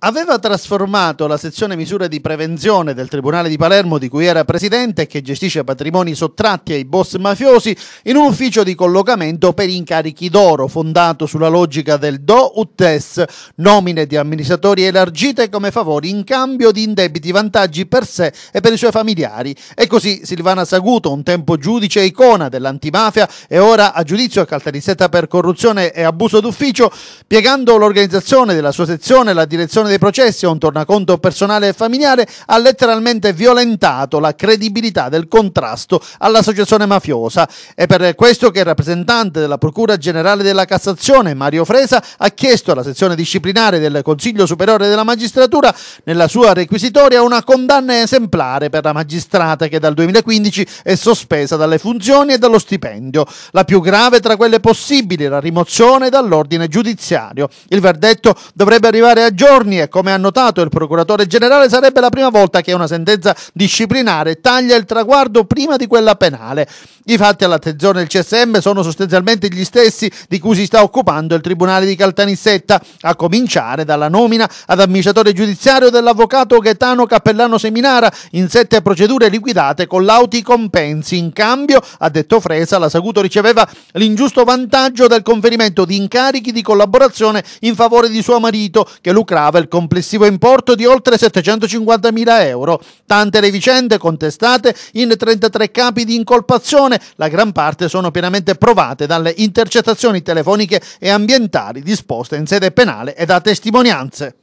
aveva trasformato la sezione misure di prevenzione del Tribunale di Palermo di cui era presidente e che gestisce patrimoni sottratti ai boss mafiosi in un ufficio di collocamento per incarichi d'oro fondato sulla logica del do ut es, nomine di amministratori elargite come favori in cambio di indebiti vantaggi per sé e per i suoi familiari. E così Silvana Saguto, un tempo giudice icona dell'antimafia e ora a giudizio a Caltanissetta per corruzione e abuso d'ufficio, piegando l'organizzazione della sua sezione e la direzione gestione dei processi e un tornaconto personale e familiare ha letteralmente violentato la credibilità del contrasto all'associazione mafiosa. È per questo che il rappresentante della Procura Generale della Cassazione, Mario Fresa, ha chiesto alla sezione disciplinare del Consiglio Superiore della Magistratura, nella sua requisitoria, una condanna esemplare per la magistrata che dal 2015 è sospesa dalle funzioni e dallo stipendio. La più grave tra quelle possibili, la rimozione dall'ordine giudiziario. Il verdetto dovrebbe arrivare a giorni e come ha notato il procuratore generale sarebbe la prima volta che una sentenza disciplinare taglia il traguardo prima di quella penale. I fatti all'attenzione del CSM sono sostanzialmente gli stessi di cui si sta occupando il Tribunale di Caltanissetta, a cominciare dalla nomina ad amministratore giudiziario dell'avvocato Gaetano Cappellano Seminara in sette procedure liquidate con lauti compensi. In cambio, ha detto Fresa, la Saguto riceveva l'ingiusto vantaggio del conferimento di incarichi di collaborazione in favore di suo marito che lucrava il complessivo importo di oltre 750.000 euro. Tante le vicende contestate in 33 capi di incolpazione, la gran parte sono pienamente provate dalle intercettazioni telefoniche e ambientali disposte in sede penale e da testimonianze.